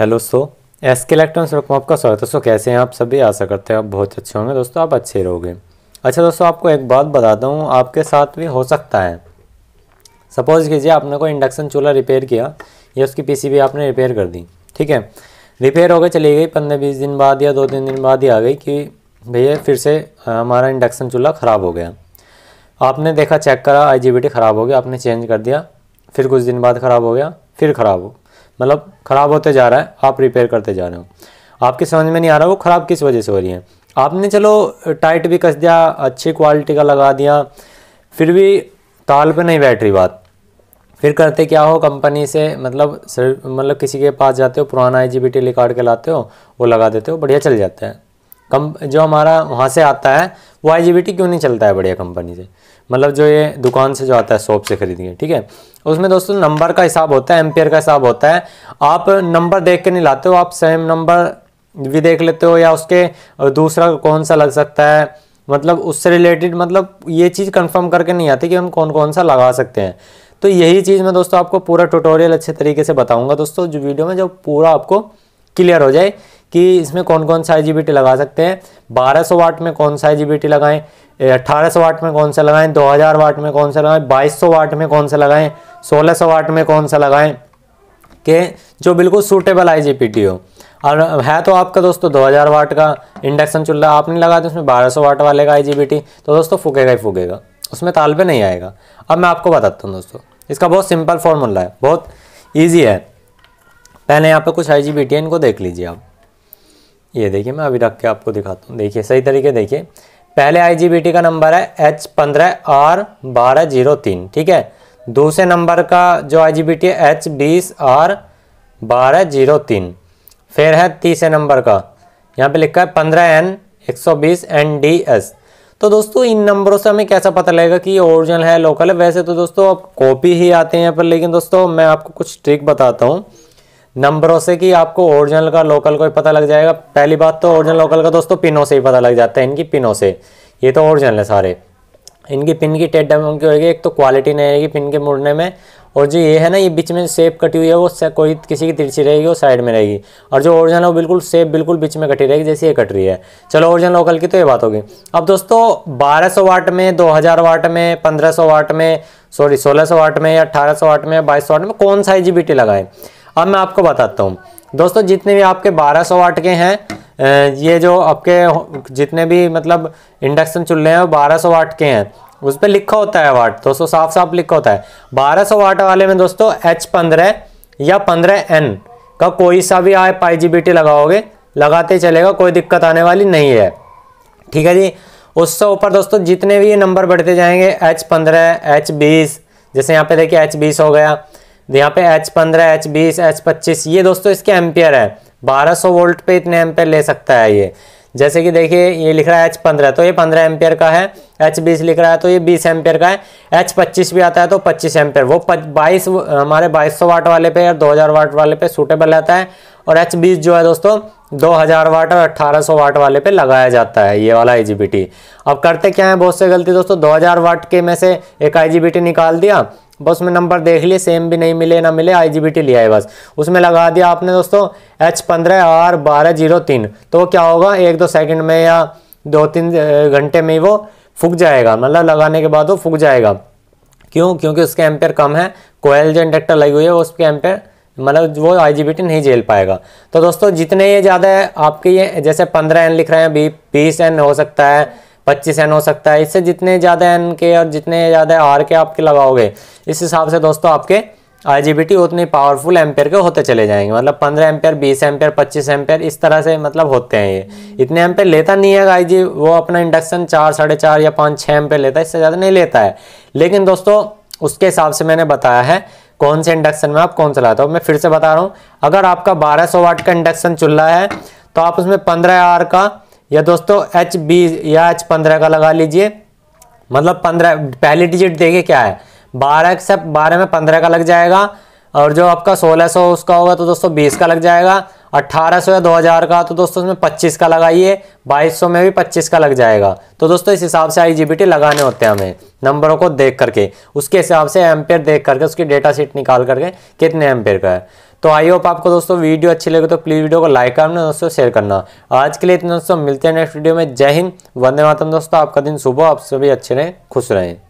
hello so S K electronics में आपका स्वागत है सो कैसे हैं आप सभी आशा करते हैं आप बहुत अच्छे होंगे दोस्तों आप अच्छे रहोगे अच्छा दोस्तों आपको एक बात बताता हूँ आपके साथ भी हो सकता है सपोज़ कीजिए आपने कोई इंडक्शन चूल्हा रिपेयर किया या उसकी पीसीबी आपने रिपेयर कर दी ठीक है रिपेयर होकर चली गई पंद्रह बीस दिन बाद या दो तीन दिन बाद ही आ गई कि भैया फिर से हमारा इंडक्शन चूल्हा ख़राब हो गया आपने देखा चेक करा टी ख़राब हो गया आपने चेंज कर दिया फिर कुछ दिन बाद ख़राब हो गया फिर ख़राब हो मतलब ख़राब होते जा रहा है आप रिपेयर करते जा रहे हो आपकी समझ में नहीं आ रहा वो ख़राब किस वजह से हो रही है आपने चलो टाइट भी कस दिया अच्छी क्वालिटी का लगा दिया फिर भी ताल पे नहीं बैठ रही बात फिर करते क्या हो कंपनी से मतलब सर मतलब किसी के पास जाते हो पुराना आई जी बी के लाते हो वो लगा देते हो बढ़िया चल जाता है कम जो हमारा वहाँ से आता है वो आई क्यों नहीं चलता है बढ़िया कंपनी से मतलब जो ये दुकान से जो आता है शॉप से खरीदिए ठीक है उसमें दोस्तों नंबर का हिसाब होता है एम्पेयर का हिसाब होता है आप नंबर देख के नहीं लाते हो आप सेम नंबर भी देख लेते हो या उसके दूसरा कौन सा लग सकता है मतलब उससे रिलेटेड मतलब ये चीज़ कंफर्म करके नहीं आती कि हम कौन कौन सा लगा सकते हैं तो यही चीज़ मैं दोस्तों आपको पूरा ट्यूटोरियल अच्छे तरीके से बताऊंगा दोस्तों जो वीडियो में जो पूरा आपको क्लियर हो जाए कि इसमें कौन कौन सा आई लगा सकते हैं 1200 वाट में कौन सा आई जी लगाएं सौ वाट में कौन सा लगाएं 2000 वाट में कौन सा लगाएं 2200 वाट में कौन सा लगाएं 1600 वाट में कौन सा लगाएं के जो बिल्कुल सूटेबल आई हो और है तो आपका दोस्तों 2000 वाट का इंडक्शन चूल्हा आपने लगा तो उसमें 1200 वाट वाले का आई तो दोस्तों फूकेगा ही फूकेगा उसमें ताल नहीं आएगा अब मैं आपको बताता हूँ दोस्तों इसका बहुत सिंपल फॉर्मूला है बहुत ईजी है पहले यहाँ पर कुछ आई जी इनको देख लीजिए आप ये देखिए मैं अभी रख के आपको दिखाता हूँ देखिए सही तरीके देखिए पहले आई का नंबर है एच पंद्रह आर बारह जीरो तीन ठीक है दूसरे नंबर का जो आई है एच बीस आर बारह जीरो तीन फिर है तीसरे नंबर का यहाँ पे लिखा है पंद्रह एन एक सौ बीस एन डी एस तो दोस्तों इन नंबरों से हमें कैसा पता लगेगा कि ये ओरिजिनल है लोकल है वैसे तो दोस्तों आप कॉपी ही आते हैं यहाँ पर लेकिन दोस्तों मैं आपको कुछ ट्रिक बताता हूँ नंबरों से कि आपको ओरिजिनल का लोकल का पता लग जाएगा पहली बात तो ओरिजिनल लोकल का दोस्तों पिनों से ही पता लग जाता है इनकी पिनों से ये तो ओरिजिनल है सारे इनकी पिन की टेड डम की होगी एक तो क्वालिटी नहीं रहेगी पिन के मुड़ने में और जो ये है ना ये बीच में सेप कटी हुई है वो कोई किसी की तिरछी रहेगी वो साइड में रहेगी और जो ओरिजिनल है वो बिल्कुल सेप बिल्कुल बीच में कटी रहेगी जैसे ये कट रही है चलो ओरिजिनल लोकल की तो ये बात होगी अब दोस्तों 1200 वाट में 2000 वाट में 1500 वाट में सॉरी 1600 वाट में या सौ वाट में या सौ वाट में कौन सा आई लगाएं अब मैं आपको बताता हूँ दोस्तों जितने भी आपके 1200 सौ वाट के हैं ये जो आपके जितने भी मतलब इंडक्शन चूल्हे हैं वो बारह सौ वाट के हैं उस पर लिखा होता है वाट दोस्तों साफ साफ लिखा होता है बारह सौ वाट वाले में दोस्तों एच पंद्रह या पंद्रह एन का कोई सा भी आए पाई जी बी टी लगाओगे लगाते चलेगा कोई दिक्कत आने वाली नहीं है ठीक है जी उससे ऊपर दोस्तों जितने भी ये नंबर बढ़ते जाएंगे एच पंद्रह एच बीस जैसे यहाँ पे देखिए एच बीस हो गया तो यहाँ पे एच पंद्रह एच बीस एच पच्चीस ये दोस्तों इसके एम्पियर है 1200 वोल्ट पे इतने एम्पियर ले सकता है ये जैसे कि देखिए ये लिख रहा है एच पंद्रह तो ये पंद्रह एम्पियर का है एच बीस लिख रहा है तो ये बीस एम्पियर का है एच पच्चीस भी आता है तो पच्चीस एम्पियर वो बाईस हमारे बाईस सौ वाट वाले पे या दो हज़ार वाट वाले पे सूटेबल रहता है और एच बीस जो है दोस्तों दो हज़ार वाट और अट्ठारह सौ वाट वाले पे लगाया जाता है ये वाला आई अब करते क्या है बहुत से गलती दोस्तों दो हज़ार वाट के में से एक आई निकाल दिया बस में नंबर देख लिए सेम भी नहीं मिले ना मिले आईजीबीटी लिया है बस उसमें लगा दिया आपने दोस्तों एच पंद्रह आर बारह जीरो तीन तो क्या होगा एक दो सेकंड में या दो तीन घंटे में ही वो फूक जाएगा मतलब लगाने के बाद वो फूक जाएगा क्यों क्योंकि उसके एम्पेयर कम है कोयल जो इंडक्टर लगी हुई है उसके एम्पेयर मतलब वो आईजीबीटी नहीं झेल पाएगा तो दोस्तों जितने ये ज़्यादा है आपके ये जैसे पंद्रह एन लिख रहे हैं बी बीस एन हो सकता है पच्चीस एन हो सकता है इससे जितने ज़्यादा एन के और जितने ज़्यादा आर के आपके लगाओगे इस हिसाब से दोस्तों आपके आई उतनी पावरफुल एम्पेयर के होते चले जाएंगे मतलब पंद्रह एम्पेयर बीस एम्पेयर पच्चीस एम्पेयर इस तरह से मतलब होते हैं ये इतने एम्पेयर लेता नहीं है आई वो अपना इंडक्शन चार साढ़े चार या पाँच छः एम्पेयर लेता है इससे ज़्यादा नहीं लेता है लेकिन दोस्तों उसके हिसाब से मैंने बताया है कौन से इंडक्शन में आप कौन सा लाते हो मैं फिर से बता रहा हूँ अगर आपका बारह सौ वाट का इंडक्शन चूल्हा है तो आप उसमें पंद्रह आर का या दोस्तों एच बीस या एच पंद्रह का लगा लीजिए मतलब पंद्रह पहली डिजिट देखिए क्या है बारह से बारह में पंद्रह का लग जाएगा और जो आपका सोलह सौ सो उसका होगा तो दोस्तों बीस का लग जाएगा अट्ठारह सौ या दो हज़ार का तो दोस्तों उसमें पच्चीस का लगाइए बाईस सौ में भी पच्चीस का लग जाएगा तो दोस्तों इस हिसाब से आई लगाने होते हैं हमें नंबरों को देख करके उसके हिसाब से एम्पेयर देख करके उसकी डेटा शीट निकाल करके कितने एम्पेयर का है तो आई होप आपको दोस्तों वीडियो अच्छी लगे तो प्लीज़ वीडियो को लाइक करना दोस्तों शेयर करना आज के लिए इतना दोस्तों मिलते हैं नेक्स्ट वीडियो में जय हिंद वंदे मातम दोस्तों आपका दिन सुबह आप सभी अच्छे रहें खुश रहें